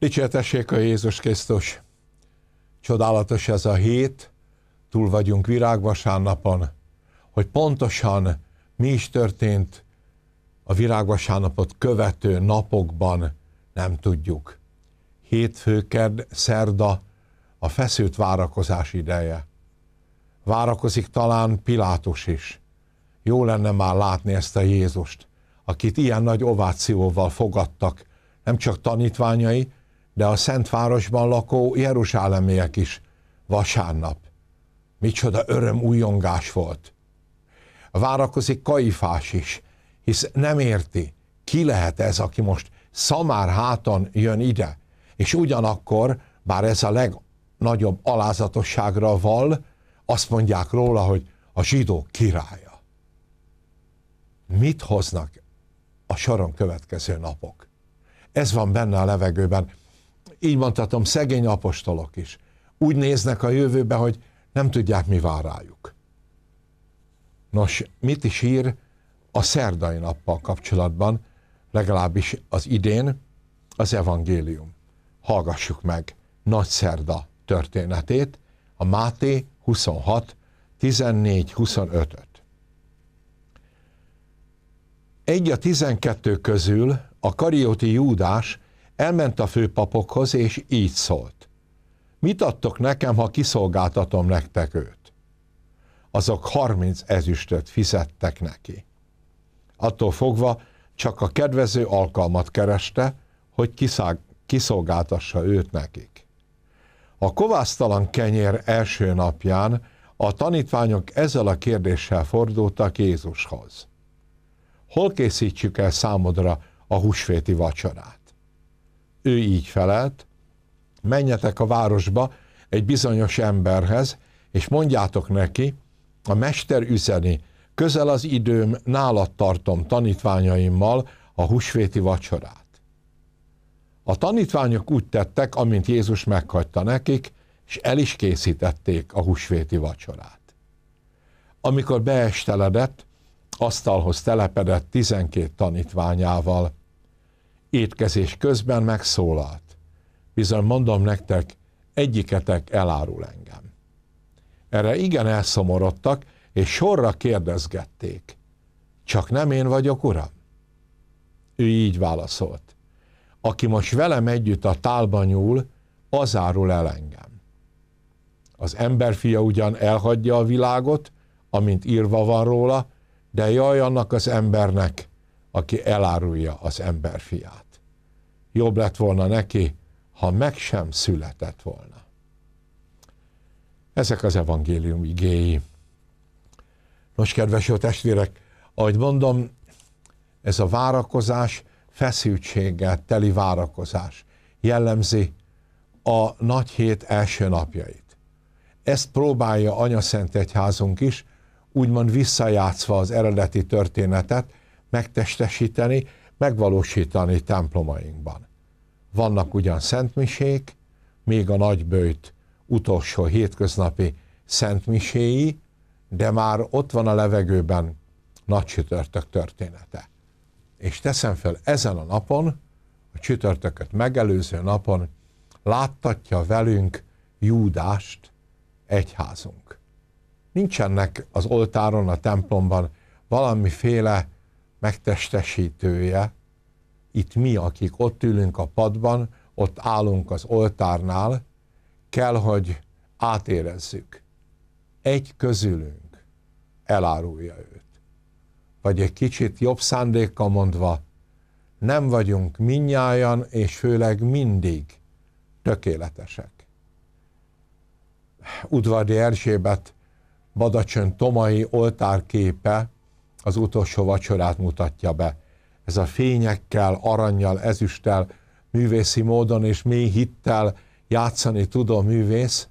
Dicsértessék a Jézus Krisztus! Csodálatos ez a hét, túl vagyunk virágvasárnapon, hogy pontosan mi is történt a virágvasárnapot követő napokban, nem tudjuk. Hétfőked, ked, szerda, a feszült várakozás ideje. Várakozik talán Pilátus is. Jó lenne már látni ezt a Jézust, akit ilyen nagy ovációval fogadtak, nem csak tanítványai, de a Szentvárosban lakó jeruzsálemiek is vasárnap. Micsoda öröm újongás volt. Várakozik Kaifás is, hisz nem érti, ki lehet ez, aki most szamár háton jön ide, és ugyanakkor, bár ez a legnagyobb alázatosságra val, azt mondják róla, hogy a zsidó királya. Mit hoznak a soron következő napok? Ez van benne a levegőben így mondhatom, szegény apostolok is úgy néznek a jövőbe, hogy nem tudják, mi vár rájuk. Nos, mit is ír a szerdai nappal kapcsolatban, legalábbis az idén, az evangélium. Hallgassuk meg Nagy Szerda történetét, a Máté 26, 14-25-öt. Egy a 12 közül a karióti Júdás Elment a főpapokhoz, és így szólt. Mit adtok nekem, ha kiszolgáltatom nektek őt? Azok harminc ezüstöt fizettek neki. Attól fogva csak a kedvező alkalmat kereste, hogy kiszág, kiszolgáltassa őt nekik. A kovásztalan kenyér első napján a tanítványok ezzel a kérdéssel fordultak Jézushoz. Hol készítsük el számodra a húsvéti vacsorát? ő így felelt, menjetek a városba egy bizonyos emberhez, és mondjátok neki, a mester üzeni, közel az időm, nálat tartom tanítványaimmal a husvéti vacsorát. A tanítványok úgy tettek, amint Jézus meghagyta nekik, és el is készítették a husvéti vacsorát. Amikor beesteledett, asztalhoz telepedett tizenkét tanítványával – étkezés közben megszólalt. Bizony mondom nektek, egyiketek elárul engem. Erre igen elszomorodtak, és sorra kérdezgették. Csak nem én vagyok, uram? Ő így válaszolt. Aki most velem együtt a tálban nyúl, az árul el engem. Az emberfia ugyan elhagyja a világot, amint írva van róla, de jaj annak az embernek, aki elárulja az ember fiát. Jobb lett volna neki, ha meg sem született volna. Ezek az evangélium igéi. Nos, kedves jó testvérek, ahogy mondom, ez a várakozás feszültséggel teli várakozás jellemzi a nagy hét első napjait. Ezt próbálja Anya Szent Egyházunk is, úgymond visszajátszva az eredeti történetet, megtestesíteni, megvalósítani templomainkban. Vannak ugyan szentmisék, még a nagybőjt utolsó hétköznapi szentmiséi, de már ott van a levegőben nagy csütörtök története. És teszem fel ezen a napon, a csütörtököt megelőző napon láttatja velünk Júdást egyházunk. Nincsenek az oltáron, a templomban valamiféle megtestesítője, itt mi, akik ott ülünk a padban, ott állunk az oltárnál, kell, hogy átérezzük. Egy közülünk elárulja őt. Vagy egy kicsit jobb szándékkal mondva, nem vagyunk minnyájan, és főleg mindig tökéletesek. Udvardi Erzsébet Badacsön Tomai oltárképe az utolsó vacsorát mutatja be. Ez a fényekkel, aranyjal, ezüsttel, művészi módon és mély hittel játszani tudó művész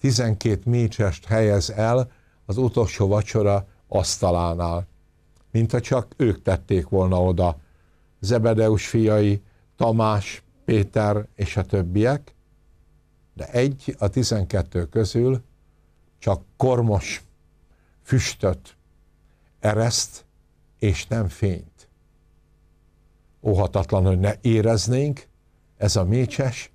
12 mécsest helyez el az utolsó vacsora asztalánál, mint ha csak ők tették volna oda. Zebedeus fiai, Tamás, Péter és a többiek, de egy a 12 közül csak kormos, füstöt, ereszt és nem fényt. Óhatatlan, hogy ne éreznénk, ez a mécses,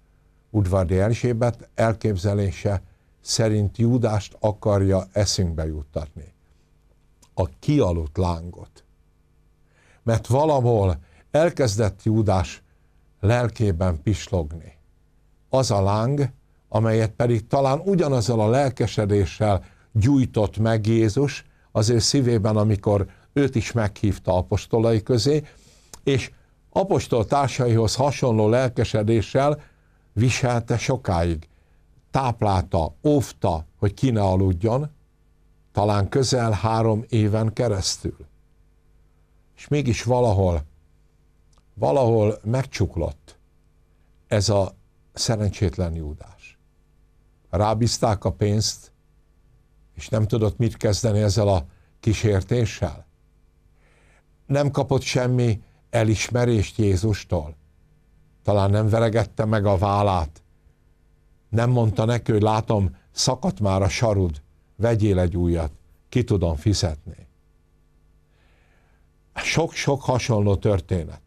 Udvardi Erzsébet elképzelése szerint Júdást akarja eszünkbe juttatni. A kialudt lángot. Mert valahol elkezdett Júdás lelkében pislogni. Az a láng, amelyet pedig talán ugyanazzal a lelkesedéssel gyújtott meg Jézus, az ő szívében, amikor őt is meghívta apostolai közé, és apostol társaihoz hasonló lelkesedéssel viselte sokáig, táplálta, óvta, hogy ki ne aludjon, talán közel három éven keresztül. És mégis valahol, valahol megcsuklott ez a szerencsétlen Júdás. Rábízták a pénzt, és nem tudott mit kezdeni ezzel a kísértéssel? Nem kapott semmi elismerést Jézustól? Talán nem veregette meg a vállát? Nem mondta neki, hogy látom, szakadt már a sarud, vegyél egy újat, ki tudom fizetni. Sok-sok hasonló történet,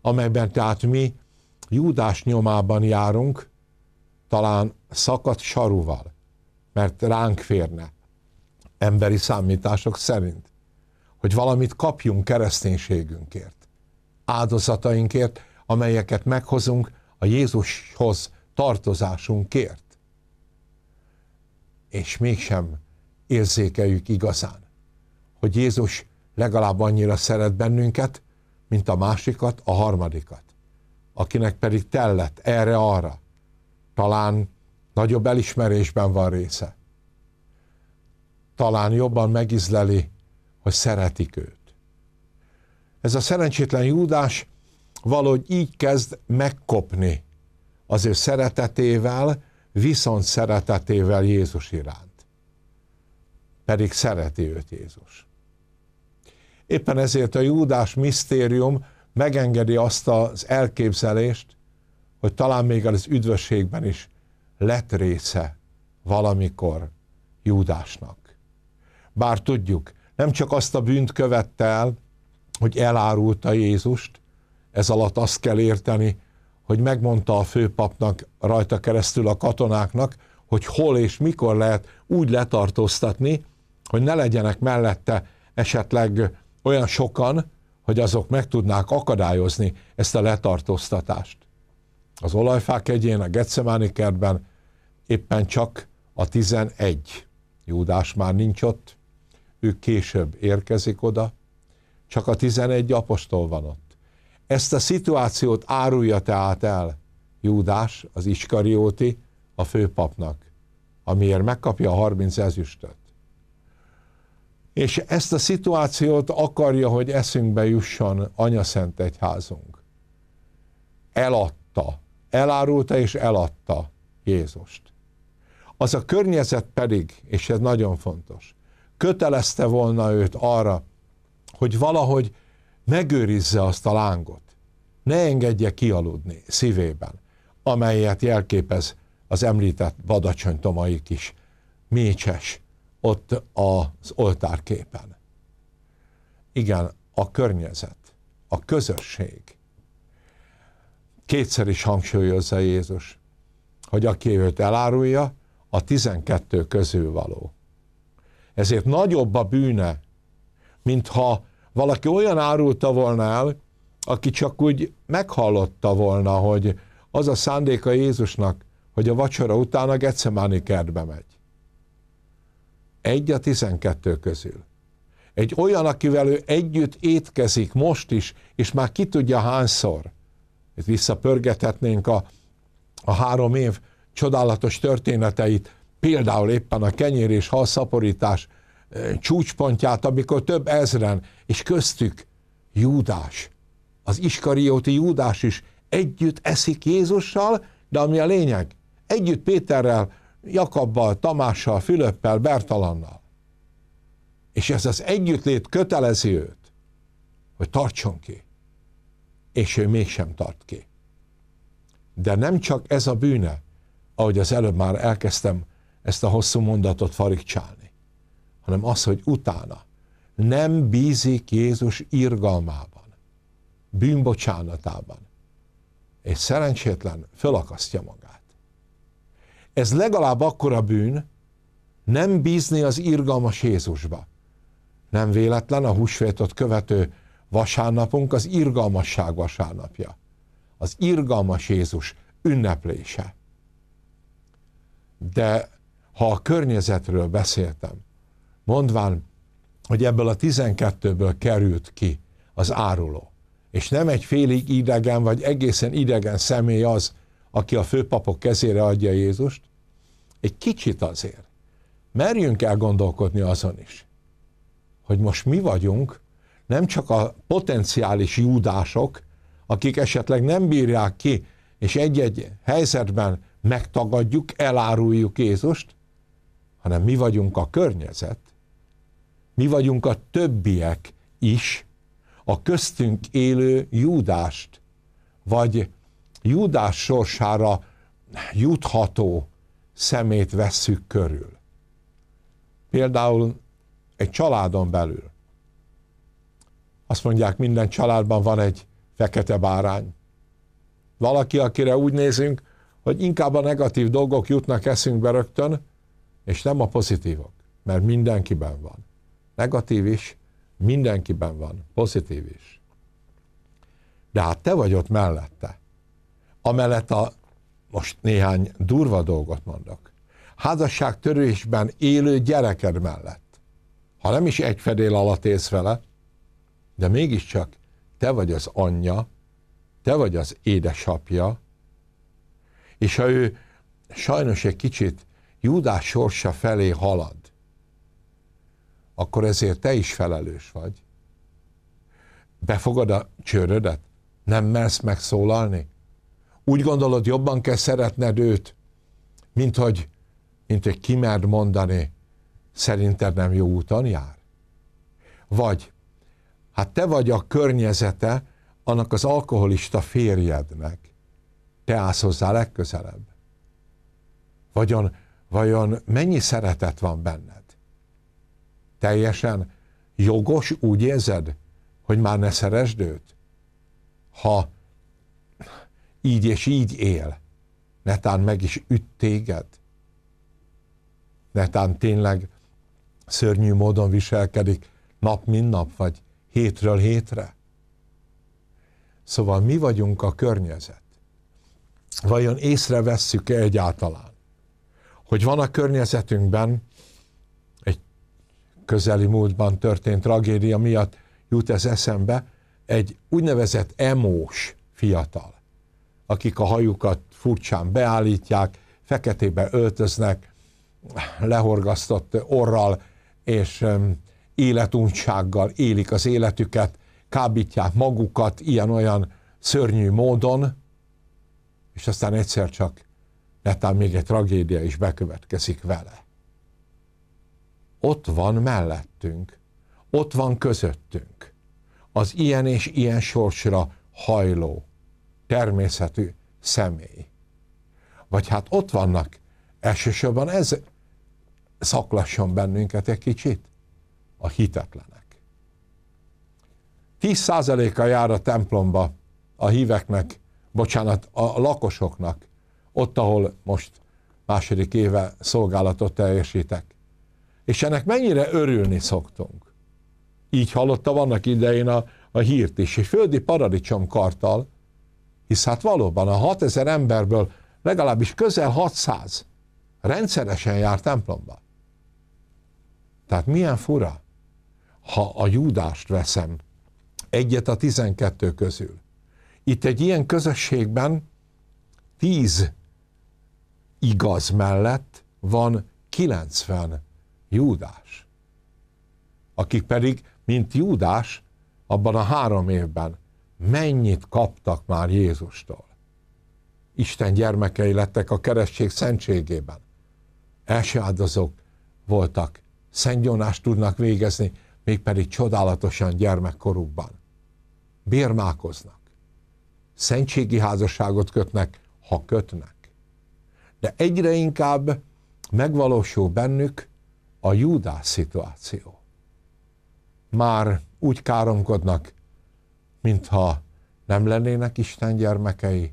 amelyben tehát mi Júdás nyomában járunk, talán szakadt saruval mert ránk férne emberi számítások szerint, hogy valamit kapjunk kereszténységünkért, áldozatainkért, amelyeket meghozunk a Jézushoz tartozásunkért. És mégsem érzékeljük igazán, hogy Jézus legalább annyira szeret bennünket, mint a másikat, a harmadikat, akinek pedig tellett erre-arra. Talán nagyobb elismerésben van része. Talán jobban megizleli, hogy szeretik őt. Ez a szerencsétlen Júdás valahogy így kezd megkopni az ő szeretetével, viszont szeretetével Jézus iránt. Pedig szereti őt Jézus. Éppen ezért a Júdás misztérium megengedi azt az elképzelést, hogy talán még az üdvösségben is lett része valamikor Júdásnak. Bár tudjuk, nem csak azt a bűnt követte el, hogy elárulta Jézust, ez alatt azt kell érteni, hogy megmondta a főpapnak rajta keresztül a katonáknak, hogy hol és mikor lehet úgy letartóztatni, hogy ne legyenek mellette esetleg olyan sokan, hogy azok meg tudnák akadályozni ezt a letartóztatást. Az olajfák egyén a Getsemani kertben éppen csak a 11. Júdás már nincs ott, ő később érkezik oda, csak a 11 apostol van ott. Ezt a szituációt árulja tehát el Júdás, az Iskarióti, a főpapnak, amiért megkapja a 30 ezüstöt. És ezt a szituációt akarja, hogy eszünkbe jusson anyaszent egyházunk. Eladta, elárulta és eladta Jézust az a környezet pedig, és ez nagyon fontos, kötelezte volna őt arra, hogy valahogy megőrizze azt a lángot, ne engedje kialudni szívében, amelyet jelképez az említett vadacsony tomai kis mécses ott az oltárképen. Igen, a környezet, a közösség. Kétszer is hangsúlyozza Jézus, hogy aki őt elárulja, a 12 közül való. Ezért nagyobb a bűne, mintha valaki olyan árulta volna el, aki csak úgy meghallotta volna, hogy az a szándéka Jézusnak, hogy a vacsora után a getsemani kertbe megy. Egy a tizenkettő közül. Egy olyan, akivel ő együtt étkezik most is, és már ki tudja hányszor. Itt visszapörgethetnénk a, a három év csodálatos történeteit, például éppen a kenyér és halszaporítás eh, csúcspontját, amikor több ezren, és köztük Júdás, az iskarióti Júdás is együtt eszik Jézussal, de ami a lényeg, együtt Péterrel, Jakabbal, Tamással, Fülöppel, Bertalannal. És ez az együttlét kötelezi őt, hogy tartson ki. És ő mégsem tart ki. De nem csak ez a bűne, ahogy az előbb már elkezdtem ezt a hosszú mondatot farigcsálni, hanem az, hogy utána nem bízik Jézus irgalmában, bűnbocsánatában, és szerencsétlen fölakasztja magát. Ez legalább akkora bűn, nem bízni az irgalmas Jézusba. Nem véletlen a húsvétot követő vasárnapunk az irgalmasság vasárnapja. Az irgalmas Jézus ünneplése de ha a környezetről beszéltem, mondván, hogy ebből a 12-ből került ki az áruló, és nem egy félig idegen, vagy egészen idegen személy az, aki a főpapok kezére adja Jézust, egy kicsit azért. Merjünk el gondolkodni azon is, hogy most mi vagyunk, nem csak a potenciális júdások, akik esetleg nem bírják ki, és egy-egy helyzetben megtagadjuk, eláruljuk Jézust, hanem mi vagyunk a környezet, mi vagyunk a többiek is, a köztünk élő Júdást, vagy Júdás sorsára jutható szemét vesszük körül. Például egy családon belül. Azt mondják, minden családban van egy fekete bárány. Valaki, akire úgy nézünk, hogy inkább a negatív dolgok jutnak eszünkbe rögtön, és nem a pozitívok, mert mindenkiben van. Negatív is, mindenkiben van, pozitív is. De hát te vagy ott mellette. Amellett a, most néhány durva dolgot mondok, törésben élő gyereked mellett, ha nem is egy fedél alatt élsz vele, de mégiscsak te vagy az anyja, te vagy az édesapja, és ha ő sajnos egy kicsit Júdás sorsa felé halad, akkor ezért te is felelős vagy. Befogad a csőrödet? Nem mersz megszólalni? Úgy gondolod, jobban kell szeretned őt, mint hogy, mint hogy kimerd mondani, szerinted nem jó úton jár? Vagy, hát te vagy a környezete annak az alkoholista férjednek, te állsz hozzá legközelebb? Vagyon, vajon mennyi szeretet van benned? Teljesen jogos úgy érzed, hogy már ne szeresd őt? Ha így és így él, netán meg is üt téged, netán tényleg szörnyű módon viselkedik nap, mint nap, vagy hétről hétre. Szóval mi vagyunk a környezet vajon észrevesszük-e egyáltalán, hogy van a környezetünkben egy közeli múltban történt tragédia miatt jut ez eszembe, egy úgynevezett emós fiatal, akik a hajukat furcsán beállítják, feketébe öltöznek, lehorgasztott orral és életuntsággal élik az életüket, kábítják magukat ilyen-olyan szörnyű módon, és aztán egyszer csak netán még egy tragédia is bekövetkezik vele. Ott van mellettünk, ott van közöttünk az ilyen és ilyen sorsra hajló, természetű személy. Vagy hát ott vannak, elsősorban ez szaklasson bennünket egy kicsit, a hitetlenek. 10%-a jár a templomba a híveknek bocsánat, a lakosoknak, ott, ahol most második éve szolgálatot teljesítek. És ennek mennyire örülni szoktunk. Így hallotta vannak idején a, a hírt is, egy földi paradicsom kartal, hisz hát valóban a 6000 emberből legalábbis közel 600 rendszeresen jár templomba. Tehát milyen fura, ha a júdást veszem, egyet a 12 közül, itt egy ilyen közösségben tíz igaz mellett van 90 Júdás, akik pedig, mint Júdás, abban a három évben mennyit kaptak már Jézustól. Isten gyermekei lettek a keresztség szentségében. Első áldozók voltak, szentgyónást tudnak végezni, mégpedig csodálatosan gyermekkorukban. Bérmálkoznak szentségi házasságot kötnek, ha kötnek. De egyre inkább megvalósul bennük a júdás szituáció. Már úgy káromkodnak, mintha nem lennének Isten gyermekei,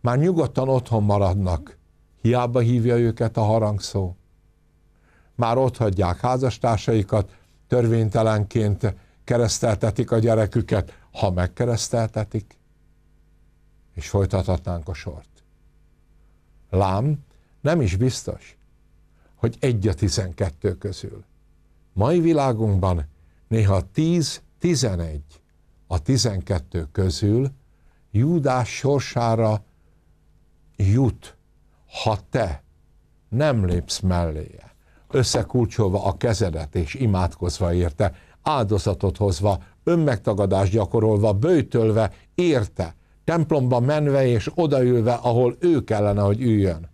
már nyugodtan otthon maradnak, hiába hívja őket a harangszó. Már ott hagyják házastársaikat, törvénytelenként kereszteltetik a gyereküket, ha megkereszteltetik és folytathatnánk a sort. Lám, nem is biztos, hogy egy a tizenkettő közül. Mai világunkban néha tíz, tizenegy, a tizenkettő közül Júdás sorsára jut, ha te nem lépsz melléje, összekulcsolva a kezedet és imádkozva érte, áldozatot hozva, önmegtagadást gyakorolva, bőtölve érte, templomba menve és odaülve, ahol ő kellene, hogy üljön.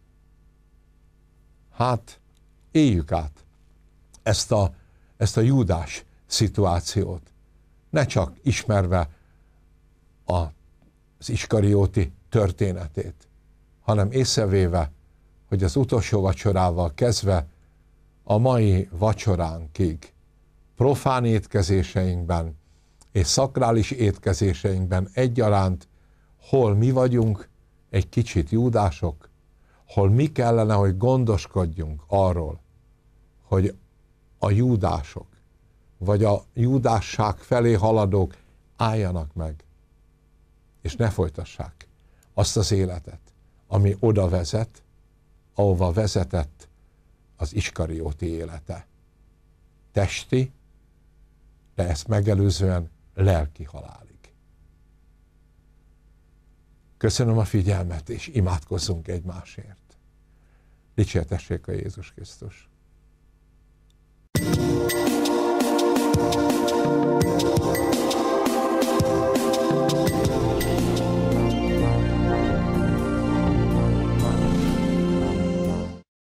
Hát, éljük át ezt a, ezt a júdás szituációt. Ne csak ismerve a, az iskarióti történetét, hanem észrevéve, hogy az utolsó vacsorával kezdve a mai vacsoránkig profán étkezéseinkben és szakrális étkezéseinkben egyaránt hol mi vagyunk egy kicsit júdások, hol mi kellene, hogy gondoskodjunk arról, hogy a júdások, vagy a júdásság felé haladók álljanak meg, és ne folytassák azt az életet, ami oda vezet, ahova vezetett az iskarióti élete. Testi, de ezt megelőzően lelki halál. Köszönöm a figyelmet, és imádkozzunk egymásért. Dicsértessék a Jézus Krisztus! thank you